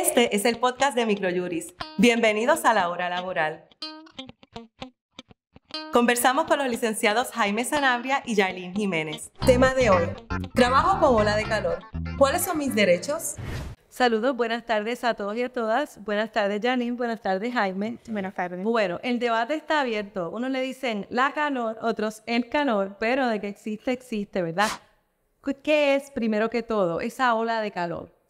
Este es el podcast de Microjuris. Bienvenidos a la hora laboral. Conversamos con los licenciados Jaime Sanabria y Yailin Jiménez. Tema de hoy: Trabajo con ola de calor. ¿Cuáles son mis derechos? Saludos, buenas tardes a todos y a todas. Buenas tardes, Janine. Buenas tardes, Jaime. Buenas tardes. Bueno, el debate está abierto. Unos le dicen la calor, otros el calor, pero de que existe, existe, ¿verdad? ¿Qué es, primero que todo, esa ola de calor?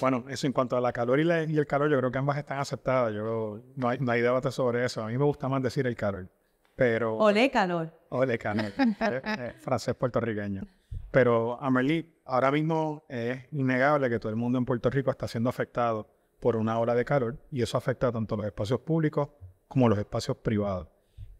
Bueno, eso en cuanto a la calor y, el calor, yo creo que ambas están aceptadas. Yo no hay, debate sobre eso. A mí me gusta más decir el calor. Pero. Ole calor. Ole calor. Eh, eh, francés puertorriqueño. Pero, Amelie, ahora mismo es innegable que todo el mundo en Puerto Rico está siendo afectado por una ola de calor y eso afecta tanto los espacios públicos como los espacios privados.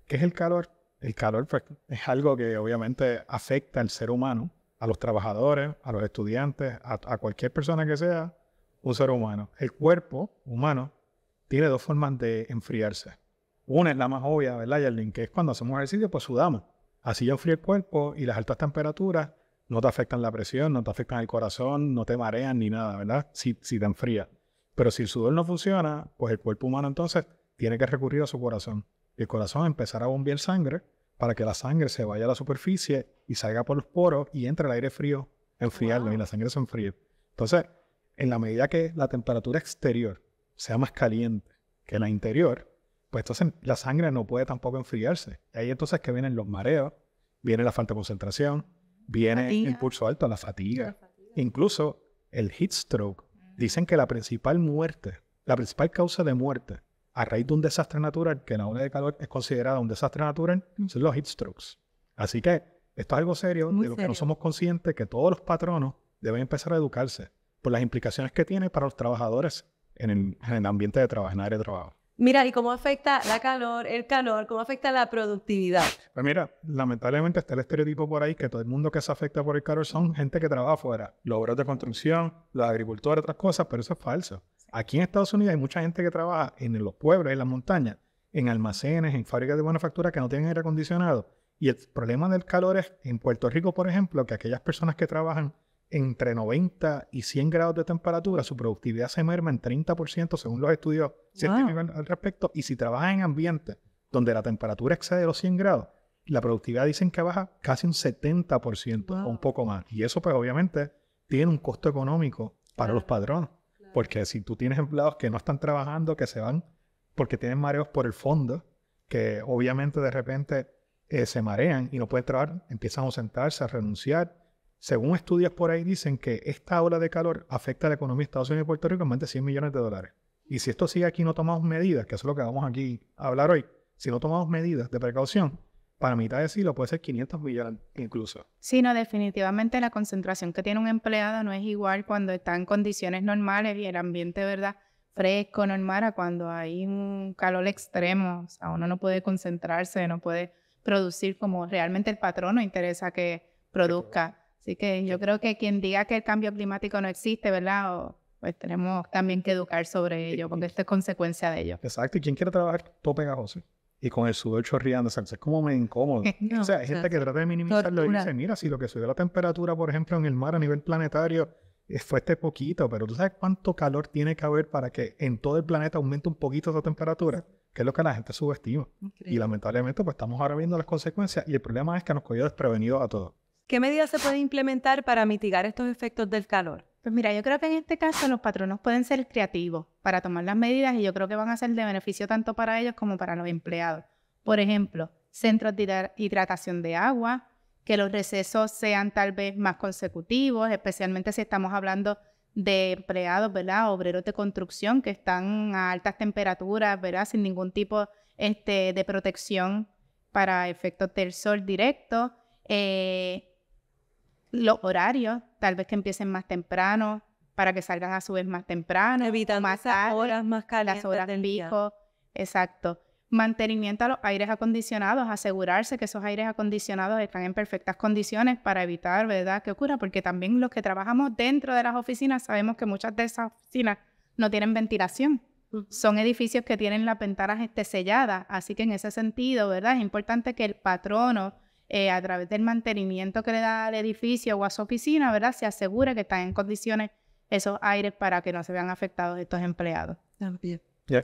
¿Qué es el calor? El calor pues, es algo que obviamente afecta al ser humano a los trabajadores, a los estudiantes, a, cualquier persona que sea un ser humano. El cuerpo humano tiene dos formas de enfriarse. Una es la más obvia, ¿verdad, Yerlin? Que es cuando hacemos ejercicio, pues sudamos. Así ya enfría el cuerpo y las altas temperaturas no te afectan la presión, no te afectan el corazón, no te marean ni nada, ¿verdad? Si, si te enfría. Pero si el sudor no funciona, pues el cuerpo humano entonces tiene que recurrir a su corazón. el corazón empezará a bombear sangre para que la sangre se vaya a la superficie y salga por los poros y entre el aire frío, enfriarlo y la sangre se enfríe. Entonces, en la medida que la temperatura exterior sea más caliente que la interior, pues entonces la sangre no puede tampoco enfriarse. ahí entonces que vienen los mareos, viene la falta de concentración, viene el pulso alto, la la fatiga. incluso el heat stroke. Dicen que la principal muerte, la principal causa de muerte a raíz de un desastre natural, que la ola de calor es considerada un desastre natural, mm. son los heat strokes. Así que esto es algo serio, de lo que no somos conscientes, que todos los patronos deben empezar a educarse por las implicaciones que tiene para los trabajadores en el, en el ambiente de trabajo, en el área de trabajo. Mira, ¿y cómo afecta la calor, el calor, cómo afecta la productividad? Pues mira, lamentablemente está el estereotipo por ahí que todo el mundo que se afecta por el calor son gente que trabaja afuera, los obreros de construcción, los agricultores, otras cosas, pero eso es falso. Aquí en Estados Unidos hay mucha gente que trabaja en los pueblos, en las montañas, en almacenes, en fábricas de manufactura que no tienen aire acondicionado. Y el problema del calor es, en Puerto Rico, por ejemplo, que aquellas personas que trabajan entre 90 y 100 grados de temperatura, su productividad se merma en 30% según los estudios científicos al respecto. Y si trabajan en ambientes donde la temperatura excede los 100 grados, la productividad dicen que baja casi un 70% o un poco más. Y eso pues obviamente tiene un costo económico para los padrones. Porque si tú tienes empleados que no están trabajando, que se van porque tienen mareos por el fondo, que obviamente de repente eh, se marean y no pueden trabajar, empiezan a ausentarse, a renunciar. Según estudios por ahí dicen que esta ola de calor afecta a la economía de Estados Unidos y Puerto Rico en más de 100 millones de dólares. Y si esto sigue aquí no tomamos medidas, que es lo que vamos aquí a hablar hoy, si no tomamos medidas de precaución, para mitad de lo puede ser 500 millones incluso. Sí, no, definitivamente la concentración que tiene un empleado no es igual cuando está en condiciones normales y el ambiente, ¿verdad? Fresco, normal, a cuando hay un calor extremo. O sea, uno no puede concentrarse, no puede producir como realmente el patrón no interesa que produzca. Así que yo creo que quien diga que el cambio climático no existe, ¿verdad? pues tenemos también que educar sobre ello, porque esto es consecuencia de ello. Exacto, y quien quiere trabajar a José y con el sudor chorreando. O es como me incómodo. o sea, hay gente que trata de minimizarlo y dice, mira, si lo que subió la temperatura, por ejemplo, en el mar a nivel planetario eh, fue este poquito, pero tú sabes cuánto calor tiene que haber para que en todo el planeta aumente un poquito esa temperatura, que es lo que la gente subestima. Y lamentablemente, pues estamos ahora viendo las consecuencias y el problema es que nos cogió desprevenidos a todos. ¿Qué medidas se pueden implementar para mitigar estos efectos del calor? Pues mira, yo creo que en este caso los patronos pueden ser creativos para tomar las medidas y yo creo que van a ser de beneficio tanto para ellos como para los empleados. Por ejemplo, centros de hidratación de agua, que los recesos sean tal vez más consecutivos, especialmente si estamos hablando de empleados, ¿verdad? Obreros de construcción que están a altas temperaturas, ¿verdad? Sin ningún tipo este, de protección para efectos del sol directo. Eh, los horarios, tal vez que empiecen más temprano para que salgan a su vez más temprano, evitando más horas más calientes, las horas del exacto. Mantenimiento a los aires acondicionados, asegurarse que esos aires acondicionados están en perfectas condiciones para evitar, ¿verdad?, que ocurra, porque también los que trabajamos dentro de las oficinas sabemos que muchas de esas oficinas no tienen ventilación. Son edificios que tienen las ventanas este, selladas, así que en ese sentido, ¿verdad? Es importante que el patrono eh, a través del mantenimiento que le da al edificio o a su oficina, ¿verdad? Se asegura que están en condiciones esos aires para que no se vean afectados estos empleados.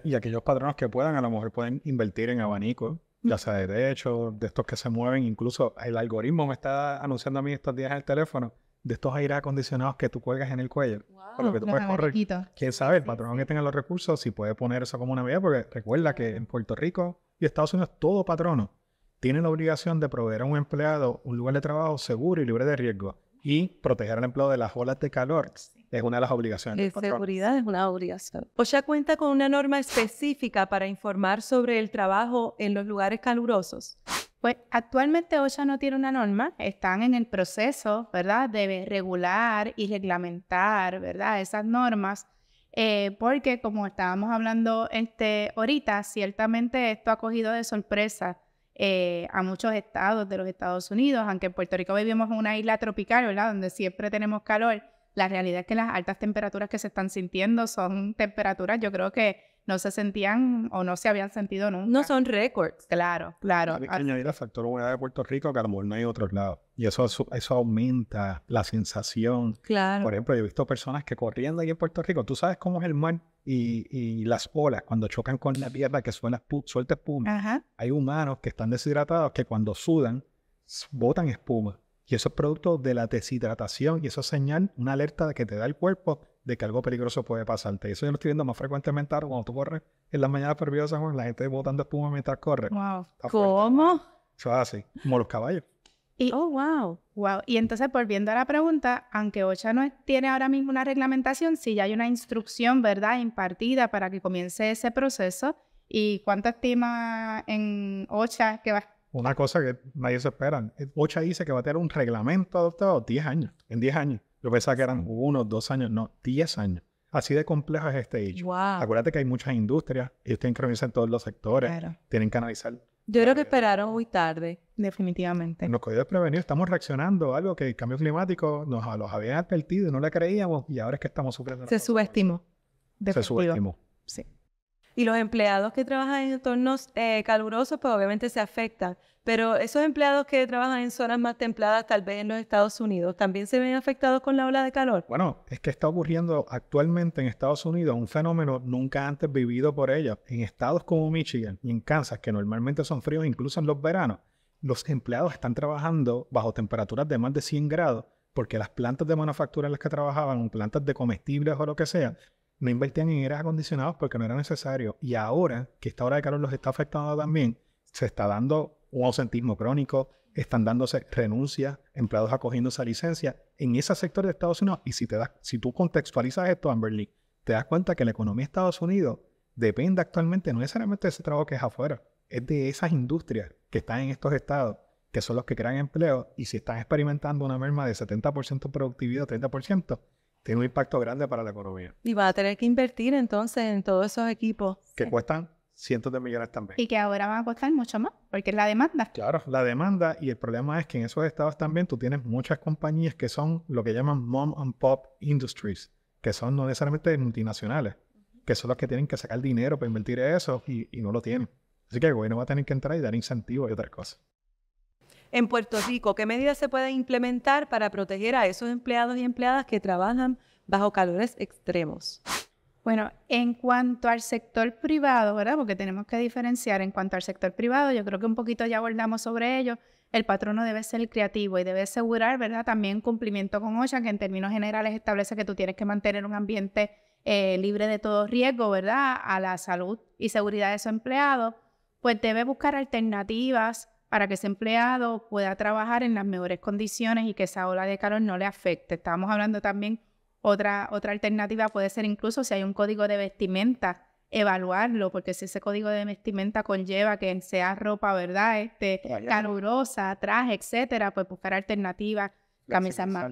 Y, aquellos patronos que puedan, a lo mejor pueden invertir en abanicos, ya sea de hecho de estos que se mueven, incluso el algoritmo me está anunciando a mí estos días en el teléfono de estos aires acondicionados que tú cuelgas en el cuello. Wow, tú correr. Quién sabe, el patrón que tenga los recursos, si puede poner eso como una medida, porque recuerda que en Puerto Rico y Estados Unidos todo patrono tiene la obligación de proveer a un empleado un lugar de trabajo seguro y libre de riesgo y proteger al empleado de las olas de calor. Es una de las obligaciones. La seguridad es una obligación. OSHA cuenta con una norma específica para informar sobre el trabajo en los lugares calurosos. Pues actualmente OSHA no tiene una norma, están en el proceso, ¿verdad?, de regular y reglamentar, ¿verdad?, esas normas, eh, porque como estábamos hablando este, ahorita, ciertamente esto ha cogido de sorpresa eh, a muchos estados de los Estados Unidos, aunque en Puerto Rico vivimos en una isla tropical, ¿verdad? Donde siempre tenemos calor, la realidad es que las altas temperaturas que se están sintiendo son temperaturas, yo creo que no se sentían o no se habían sentido nunca. No son récords. Claro, claro. Hay ah, añadir el factor humedad de Puerto Rico que a lo mejor no hay otros lados. Y eso, eso aumenta la sensación. Claro. Por ejemplo, yo he visto personas que corriendo ahí en Puerto Rico, tú sabes cómo es el mar y, las olas cuando chocan con la tierra que suena, suelta espuma. Hay humanos que están deshidratados que cuando sudan, botan espuma. Y eso es producto de la deshidratación y eso es señal, una alerta que te da el cuerpo de que algo peligroso puede pasarte. Eso yo lo estoy viendo más frecuentemente ahora cuando tú corres en las mañanas perdidas San la gente botando espuma mientras corre. Wow. ¿Cómo? Eso es como los caballos. Y, oh, wow. Wow. Y entonces, volviendo a la pregunta, aunque Ocha no tiene ahora mismo una reglamentación, sí ya hay una instrucción, ¿verdad?, impartida para que comience ese proceso. ¿Y cuánto estima en Ocha que va una cosa que nadie se espera. OCHA dice que va a tener un reglamento adoptado 10 años, en 10 años. Yo pensaba que eran uno, dos años, no, diez años. Así de complejo es este hecho. Acuérdate que hay muchas industrias, ellos tienen que reunirse en todos los sectores, tienen que analizar. Yo creo que esperaron muy tarde, definitivamente. Nos cogió prevenido estamos reaccionando algo que el cambio climático nos los había advertido y no le creíamos y ahora es que estamos sufriendo. Se subestimó. Se subestimó y los empleados que trabajan en entornos eh, calurosos, pues obviamente se afectan. Pero esos empleados que trabajan en zonas más templadas, tal vez en los Estados Unidos, ¿también se ven afectados con la ola de calor? Bueno, es que está ocurriendo actualmente en Estados Unidos un fenómeno nunca antes vivido por ellos. En estados como Michigan y en Kansas, que normalmente son fríos incluso en los veranos, los empleados están trabajando bajo temperaturas de más de 100 grados porque las plantas de manufactura en las que trabajaban, plantas de comestibles o lo que sea, no invertían en aires acondicionados porque no era necesario. Y ahora que esta hora de calor los está afectando también, se está dando un ausentismo crónico, están dándose renuncias, empleados acogiendo esa licencia en ese sector de Estados Unidos. Y si, te das, si tú contextualizas esto, Amberly, te das cuenta que la economía de Estados Unidos depende actualmente no necesariamente de ese trabajo que es afuera, es de esas industrias que están en estos estados, que son los que crean empleo. Y si están experimentando una merma de 70% productividad, 30%, tiene un impacto grande para la economía. Y va a tener que invertir entonces en todos esos equipos. Que cuestan cientos de millones también. Y que ahora van a costar mucho más, porque es la demanda. Claro, la demanda y el problema es que en esos estados también tú tienes muchas compañías que son lo que llaman mom and pop industries, que son no necesariamente multinacionales, que son los que tienen que sacar dinero para invertir en eso y no lo tienen. Así que el gobierno va a tener que entrar y dar incentivos y otras cosas en Puerto Rico? ¿Qué medidas se pueden implementar para proteger a esos empleados y empleadas que trabajan bajo calores extremos? Bueno, en cuanto al sector privado, ¿verdad? Porque tenemos que diferenciar en cuanto al sector privado, yo creo que un poquito ya abordamos sobre ello. El patrono debe ser creativo y debe asegurar, ¿verdad? También cumplimiento con OSHA, que en términos generales establece que tú tienes que mantener un ambiente eh, libre de todo riesgo, ¿verdad? A la salud y seguridad de su empleado. Pues debe buscar alternativas para que ese empleado pueda trabajar en las mejores condiciones y que esa ola de calor no le afecte. Estábamos hablando también, otra, otra alternativa puede ser incluso si hay un código de vestimenta, evaluarlo, porque si ese código de vestimenta conlleva que sea ropa, ¿verdad? Este, calurosa, traje, etcétera, pues buscar alternativas camisas más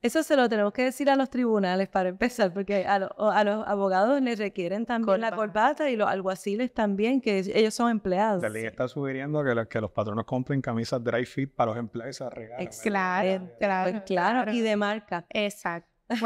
Eso se lo tenemos que decir a los tribunales para empezar, porque a, los abogados les requieren también la corbata y los alguaciles también, que ellos son empleados. La ley está sugiriendo que los, que patronos compren camisas dry fit para los empleados eh, pues Claro, claro, y de marca. Exacto. Eh,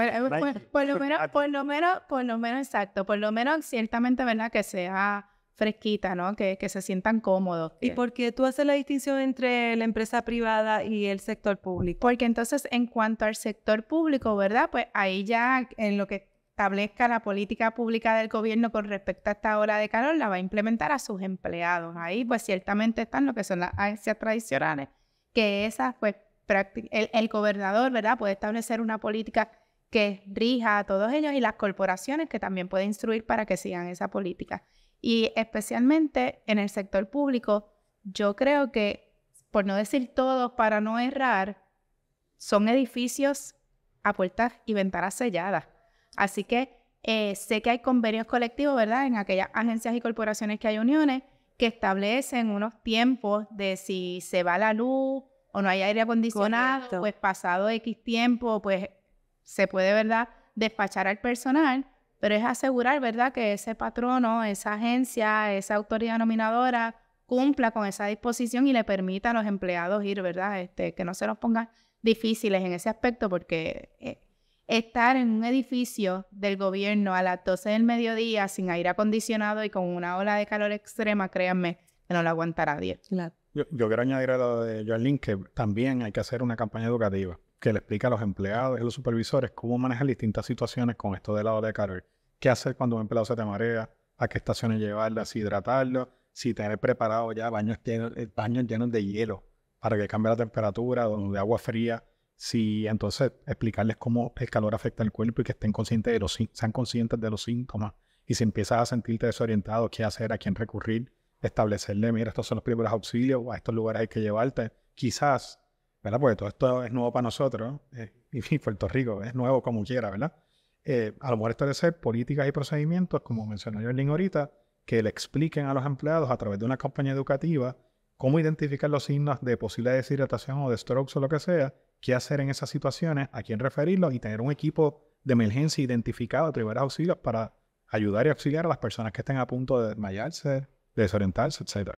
por, lo menos, por lo menos, por lo menos, exacto, por lo menos ciertamente, ¿verdad? Que sea fresquita, ¿no? Que, que se sientan cómodos. ¿Y por qué tú haces la distinción entre la empresa privada y el sector público? Porque entonces en cuanto al sector público, ¿verdad? Pues ahí ya en lo que establezca la política pública del gobierno con respecto a esta hora de calor, la va a implementar a sus empleados. Ahí pues ciertamente están lo que son las agencias tradicionales, que esas pues el, el gobernador, ¿verdad? Puede establecer una política que rija a todos ellos y las corporaciones que también puede instruir para que sigan esa política. Y especialmente en el sector público, yo creo que, por no decir todos, para no errar, son edificios a puertas y ventanas selladas. Así que eh, sé que hay convenios colectivos, ¿verdad? En aquellas agencias y corporaciones que hay uniones que establecen unos tiempos de si se va la luz o no hay aire acondicionado, pues pasado X tiempo, pues se puede, ¿verdad?, despachar al personal, pero es asegurar, ¿verdad?, que ese patrono, esa agencia, esa autoridad nominadora cumpla con esa disposición y le permita a los empleados ir, ¿verdad?, este, que no se los pongan difíciles en ese aspecto, porque eh, estar en un edificio del gobierno a las 12 del mediodía sin aire acondicionado y con una ola de calor extrema, créanme, que no lo aguantará 10. Yo, quiero añadir a lo de Joelín que también hay que hacer una campaña educativa que le explica a los empleados y los supervisores cómo manejar distintas situaciones con esto de la de calor. ¿Qué hacer cuando un empleado se te marea? ¿A qué estaciones llevarla? ¿Si hidratarlo? ¿Si tener preparado ya baños llenos, eh, baños llenos de hielo para que cambie la temperatura, de agua fría? Si entonces explicarles cómo el calor afecta al cuerpo y que estén conscientes de los, sean conscientes de los síntomas. Y si empiezas a sentirte desorientado, qué hacer, a quién recurrir, establecerle, mira, estos son los primeros auxilios, a estos lugares hay que llevarte. Quizás ¿verdad? Porque todo esto es nuevo para nosotros eh, y Puerto Rico es nuevo como quiera, ¿verdad? Eh, a lo mejor esto ser políticas y procedimientos, como mencionó Jorlin ahorita, que le expliquen a los empleados a través de una campaña educativa cómo identificar los signos de posible deshidratación o de strokes o lo que sea, qué hacer en esas situaciones, a quién referirlo, y tener un equipo de emergencia identificado atribuir primeros auxilios para ayudar y auxiliar a las personas que estén a punto de desmayarse, desorientarse, etc.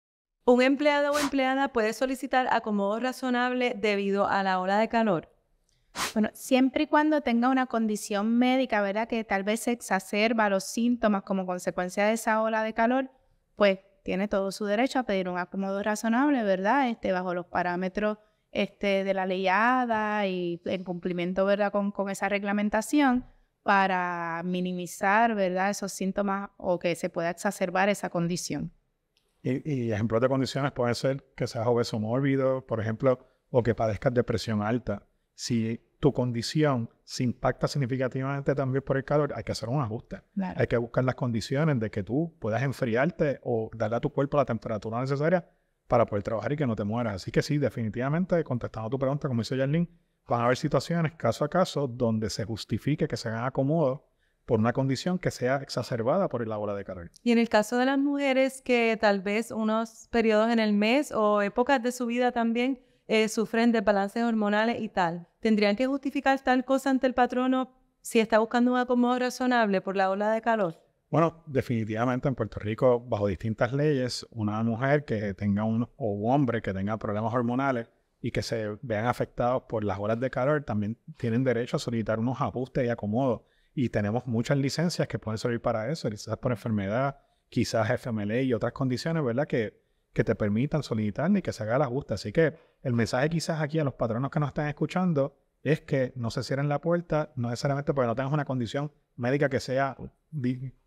Un empleado o empleada puede solicitar acomodo razonable debido a la ola de calor. Bueno, siempre y cuando tenga una condición médica, ¿verdad? Que tal vez exacerba los síntomas como consecuencia de esa ola de calor, pues tiene todo su derecho a pedir un acomodo razonable, ¿verdad? Este, bajo los parámetros este, de la ley ADA y en cumplimiento, ¿verdad? Con, con esa reglamentación para minimizar, ¿verdad? Esos síntomas o que se pueda exacerbar esa condición. Y, ejemplos de condiciones pueden ser que seas obeso mórbido, por ejemplo, o que padezcas depresión alta. Si tu condición se impacta significativamente también por el calor, hay que hacer un ajuste. Hay que buscar las condiciones de que tú puedas enfriarte o darle a tu cuerpo la temperatura necesaria para poder trabajar y que no te mueras. Así que sí, definitivamente, contestando tu pregunta, como hizo Jarlín, van a haber situaciones caso a caso donde se justifique que se hagan acomodos por una condición que sea exacerbada por la ola de calor. Y en el caso de las mujeres que tal vez unos periodos en el mes o épocas de su vida también eh, sufren de balances hormonales y tal, ¿tendrían que justificar tal cosa ante el patrono si está buscando un acomodo razonable por la ola de calor? Bueno, definitivamente en Puerto Rico, bajo distintas leyes, una mujer que tenga un, o un hombre que tenga problemas hormonales y que se vean afectados por las olas de calor, también tienen derecho a solicitar unos ajustes y acomodos y tenemos muchas licencias que pueden servir para eso, Licencias por enfermedad, quizás FMLA y otras condiciones, ¿verdad? Que, que te permitan solicitar y que se haga el ajuste. Así que el mensaje quizás aquí a los patronos que nos están escuchando es que no se cierren la puerta, no necesariamente porque no tengas una condición médica que sea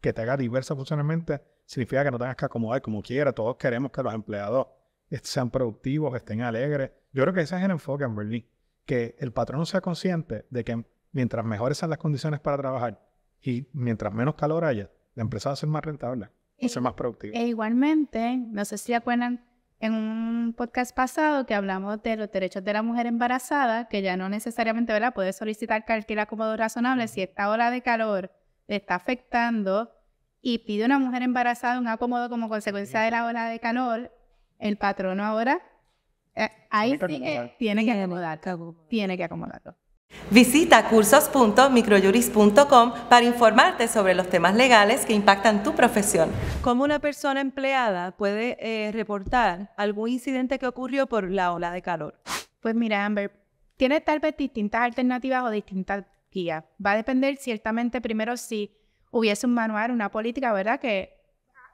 que te haga diversa funcionalmente, significa que no tengas que acomodar como quiera. Todos queremos que los empleados sean productivos, estén alegres. Yo creo que ese es el enfoque en Berlín, que el patrón sea consciente de que mientras mejores sean las condiciones para trabajar y mientras menos calor haya, la empresa va a ser más rentable, va a ser más productiva. E igualmente, no sé si acuerdan, en un podcast pasado que hablamos de los derechos de la mujer embarazada, que ya no necesariamente puede solicitar cualquier acomodo razonable si esta ola de calor le está afectando y pide una mujer embarazada un acomodo como consecuencia de la ola de calor, el patrono ahora eh, ahí tiene que acomodar, tiene que acomodarlo. Visita cursos.microjuris.com para informarte sobre los temas legales que impactan tu profesión. ¿Cómo una persona empleada puede eh, reportar algún incidente que ocurrió por la ola de calor? Pues mira, Amber, tiene tal vez distintas alternativas o distintas guías. Va a depender ciertamente primero si hubiese un manual, una política, ¿verdad? Que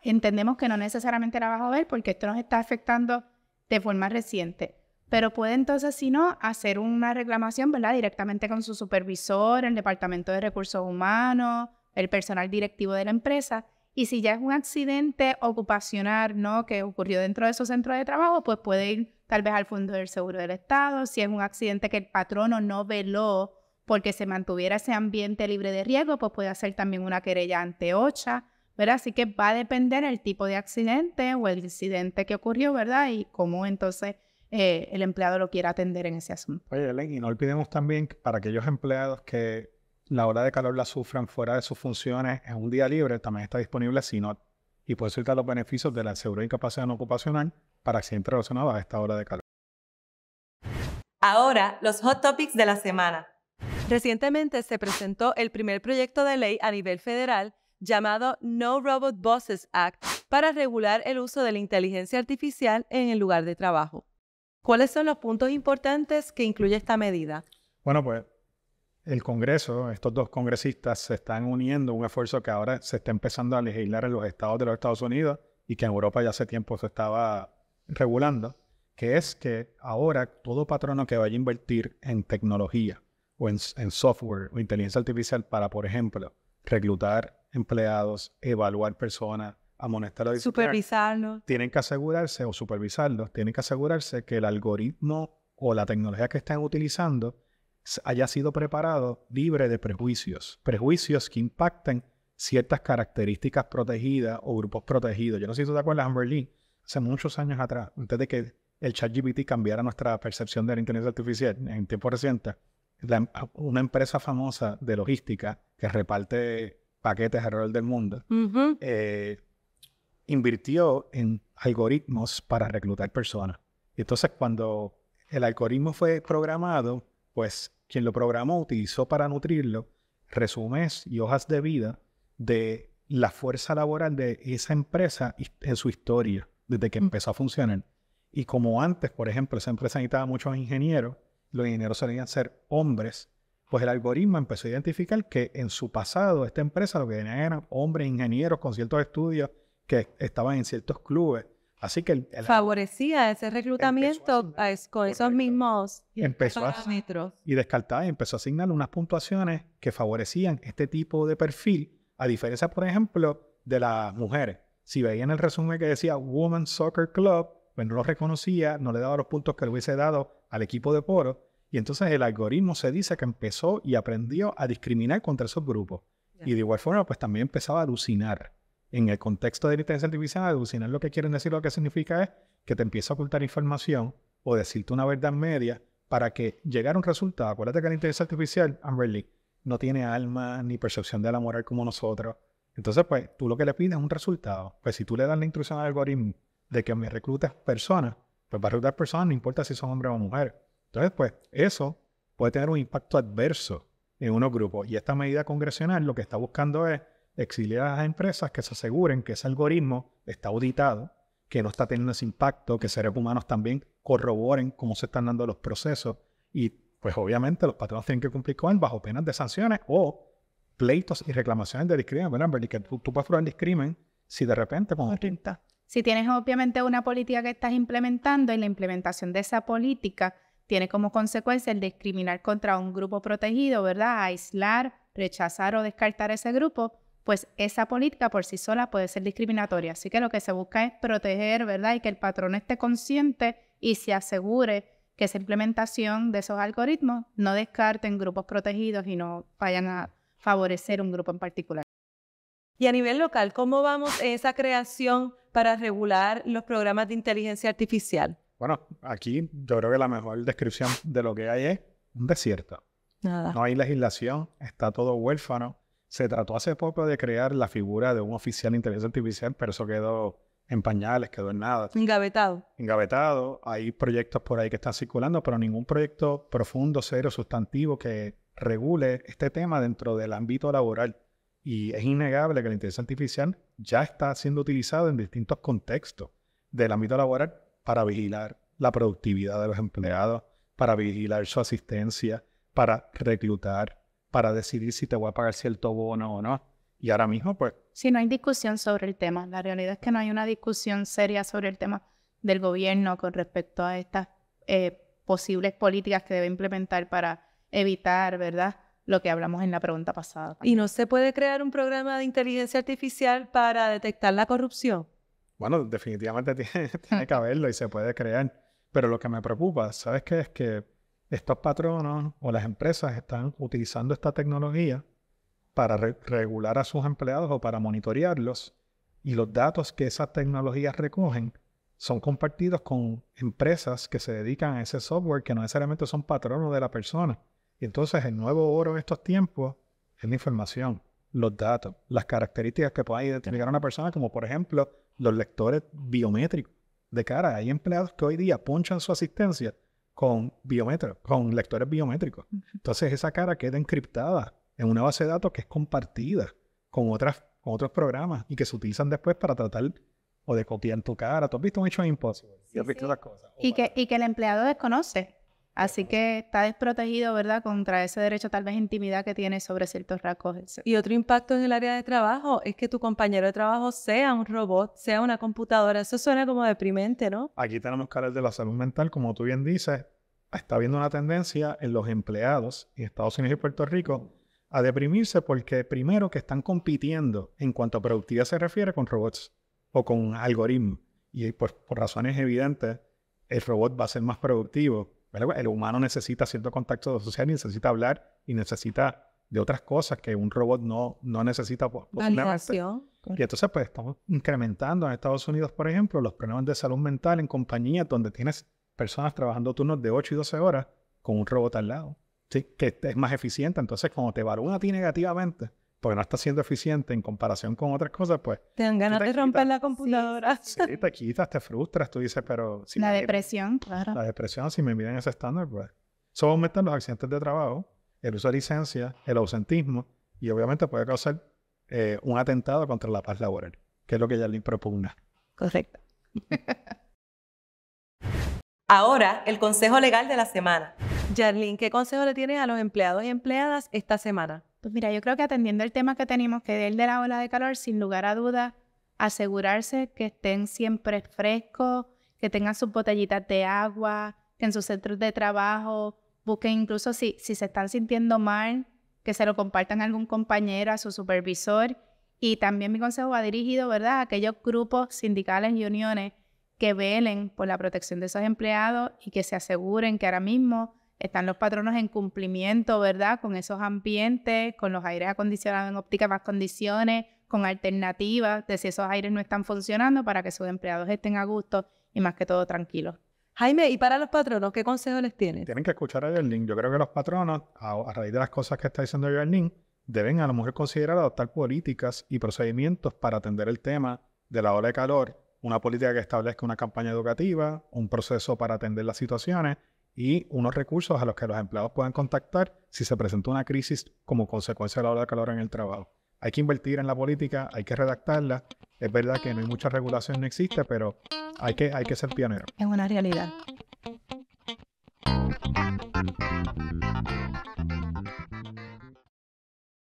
entendemos que no necesariamente la vas a ver porque esto nos está afectando de forma reciente pero puede entonces, si no, hacer una reclamación, ¿verdad? Directamente con su supervisor, el Departamento de Recursos Humanos, el personal directivo de la empresa. Y si ya es un accidente ocupacional, ¿no? Que ocurrió dentro de esos centro de trabajo, pues puede ir tal vez al Fondo del Seguro del Estado. Si es un accidente que el patrono no veló porque se mantuviera ese ambiente libre de riesgo, pues puede hacer también una querella ante OCHA, ¿verdad? Así que va a depender el tipo de accidente o el incidente que ocurrió, ¿verdad? Y cómo entonces eh, el empleado lo quiera atender en ese asunto. Oye, Elena, y no olvidemos también que para aquellos empleados que la hora de calor la sufran fuera de sus funciones es un día libre, también está disponible no y puede solicitar los beneficios de la seguridad de incapacidad no ocupacional para siempre relacionados a esta hora de calor. Ahora, los hot topics de la semana. Recientemente se presentó el primer proyecto de ley a nivel federal llamado No Robot Bosses Act para regular el uso de la inteligencia artificial en el lugar de trabajo. ¿Cuáles son los puntos importantes que incluye esta medida? Bueno, pues el Congreso, estos dos congresistas se están uniendo a un esfuerzo que ahora se está empezando a legislar en los estados de los Estados Unidos y que en Europa ya hace tiempo se estaba regulando, que es que ahora todo patrono que vaya a invertir en tecnología o en, en software o inteligencia artificial para, por ejemplo, reclutar empleados, evaluar personas, amonestar a Supervisarlo. Tienen que asegurarse o supervisarlos, tienen que asegurarse que el algoritmo o la tecnología que están utilizando haya sido preparado libre de prejuicios, prejuicios que impacten ciertas características protegidas o grupos protegidos. Yo no sé si tú te acuerdas, Amberly, hace muchos años atrás, antes de que el ChatGPT cambiara nuestra percepción de la inteligencia artificial en tiempo reciente, em, una empresa famosa de logística que reparte paquetes alrededor del mundo, invirtió en algoritmos para reclutar personas. entonces cuando el algoritmo fue programado, pues quien lo programó utilizó para nutrirlo resúmenes y hojas de vida de la fuerza laboral de esa empresa en su historia, desde que mm. empezó a funcionar. Y como antes, por ejemplo, esa empresa necesitaba muchos ingenieros, los ingenieros solían ser hombres, pues el algoritmo empezó a identificar que en su pasado esta empresa lo que tenía eran hombres ingenieros con ciertos estudios que estaban en ciertos clubes. Así que favorecía ese reclutamiento con esos mismos empezó parámetros. y descartaba y empezó a asignar unas puntuaciones que favorecían este tipo de perfil, a diferencia, por ejemplo, de las mujeres. Si veía en el resumen que decía Women's Soccer Club, pues no lo reconocía, no le daba los puntos que le hubiese dado al equipo de poro. Y entonces el algoritmo se dice que empezó y aprendió a discriminar contra esos grupos. Y de igual forma, pues también empezaba a alucinar en el contexto de la inteligencia artificial, lo que quieren decir, lo que significa es que te empieza a ocultar información o decirte una verdad media para que llegue a un resultado. Acuérdate que la inteligencia artificial, Amberly, no tiene alma ni percepción de la moral como nosotros. Entonces, pues, tú lo que le pides es un resultado. Pues si tú le das la instrucción al algoritmo de que me reclutas personas, pues va a reclutar personas, no importa si son hombres o mujeres. Entonces, pues, eso puede tener un impacto adverso en unos grupos. Y esta medida congresional lo que está buscando es exiliar a las empresas que se aseguren que ese algoritmo está auditado, que no está teniendo ese impacto, que seres humanos también corroboren cómo se están dando los procesos y pues obviamente los patrones tienen que cumplir con él bajo penas de sanciones o pleitos y reclamaciones de ¿verdad? Bueno, que tú, tú, puedes probar discrimen si de repente... Pues, si tienes obviamente una política que estás implementando y la implementación de esa política tiene como consecuencia el discriminar contra un grupo protegido, ¿verdad? Aislar, rechazar o descartar ese grupo, pues esa política por sí sola puede ser discriminatoria. Así que lo que se busca es proteger, ¿verdad? Y que el patrón esté consciente y se asegure que esa implementación de esos algoritmos no descarten grupos protegidos y no vayan a favorecer un grupo en particular. Y a nivel local, ¿cómo vamos en esa creación para regular los programas de inteligencia artificial? Bueno, aquí yo creo que la mejor descripción de lo que hay es un desierto. No hay legislación, está todo huérfano. Se trató hace poco de crear la figura de un oficial de inteligencia artificial, pero eso quedó en pañales, quedó en nada. Engavetado. Engavetado. Hay proyectos por ahí que están circulando, pero ningún proyecto profundo, cero, sustantivo que regule este tema dentro del ámbito laboral. Y es innegable que la inteligencia artificial ya está siendo utilizada en distintos contextos del ámbito laboral para vigilar la productividad de los empleados, para vigilar su asistencia, para reclutar, para decidir si te voy a pagar cierto bono o no. Y ahora mismo, pues... Sí, no hay discusión sobre el tema. La realidad es que no hay una discusión seria sobre el tema del gobierno con respecto a estas eh, posibles políticas que debe implementar para evitar, ¿verdad? Lo que hablamos en la pregunta pasada. ¿Y no se puede crear un programa de inteligencia artificial para detectar la corrupción? Bueno, definitivamente tiene, tiene ah. que haberlo y se puede crear. Pero lo que me preocupa, ¿sabes qué? Es que estos patronos o las empresas están utilizando esta tecnología para regular a sus empleados o para monitorearlos y los datos que esas tecnologías recogen son compartidos con empresas que se dedican a ese software que no necesariamente son patronos de la persona. Y entonces el nuevo oro en estos tiempos es la información, los datos, las características que pueden identificar a una persona, como por ejemplo los lectores biométricos de cara. Hay empleados que hoy día ponchan su asistencia con biometros, con lectores biométricos. Entonces esa cara queda encriptada en una base de datos que es compartida con, otras, con otros programas y que se utilizan después para tratar o de copiar tu cara. Tú has visto un hecho imposible. Sí, Y, que, y que el empleado desconoce. Así que está desprotegido, ¿verdad?, contra ese derecho tal vez intimidad que tiene sobre ciertos rasgos. Y otro impacto en el área de trabajo es que tu compañero de trabajo sea un robot, sea una computadora. Eso suena como deprimente, ¿no? Aquí tenemos que hablar de la salud mental, como tú bien dices. Está habiendo una tendencia en los empleados en Estados Unidos y Puerto Rico a deprimirse porque primero que están compitiendo en cuanto a productividad se refiere con robots o con algoritmos. Y pues por razones evidentes, el robot va a ser más productivo el humano necesita cierto contacto social y necesita hablar y necesita de otras cosas que un robot no, no necesita. Validación. Y entonces, pues estamos incrementando en Estados Unidos, por ejemplo, los problemas de salud mental en compañías donde tienes personas trabajando turnos de 8 y 12 horas con un robot al lado, ¿sí? que es más eficiente. Entonces, como te evalúan a ti negativamente, porque no está siendo eficiente en comparación con otras cosas, pues... Te dan ganas de romper la computadora. Sí, te quitas, te frustras, tú dices, pero... la depresión, claro. La depresión, si me miden ese estándar, pues... Solo aumentan los accidentes de trabajo, el uso de licencia, el ausentismo y obviamente puede causar eh, un atentado contra la paz laboral, que es lo que Yarlin propugna. Correcto. Ahora, el consejo legal de la semana. Yarlin, ¿qué consejo le tienes a los empleados y empleadas esta semana? Pues mira, yo creo que atendiendo el tema que tenemos, que es el de la ola de calor, sin lugar a dudas, asegurarse que estén siempre frescos, que tengan sus botellitas de agua, que en sus centros de trabajo busquen incluso si, si se están sintiendo mal, que se lo compartan algún compañero, a su supervisor. Y también mi consejo va dirigido, ¿verdad?, a aquellos grupos sindicales y uniones que velen por la protección de esos empleados y que se aseguren que ahora mismo están los patronos en cumplimiento, ¿verdad? Con esos ambientes, con los aires acondicionados en ópticas más condiciones, con alternativas de si esos aires no están funcionando para que sus empleados estén a gusto y más que todo tranquilos. Jaime, ¿y para los patronos qué consejo les tienen? Tienen que escuchar a Yerlin. Yo creo que los patronos, a, raíz de las cosas que está diciendo Yerlin, deben a lo mejor considerar adoptar políticas y procedimientos para atender el tema de la ola de calor, una política que establezca una campaña educativa, un proceso para atender las situaciones y unos recursos a los que los empleados puedan contactar si se presenta una crisis como consecuencia de la hora de calor en el trabajo. Hay que invertir en la política, hay que redactarla. Es verdad que no hay mucha regulación, no existe, pero hay que, hay que ser pionero. Es una realidad.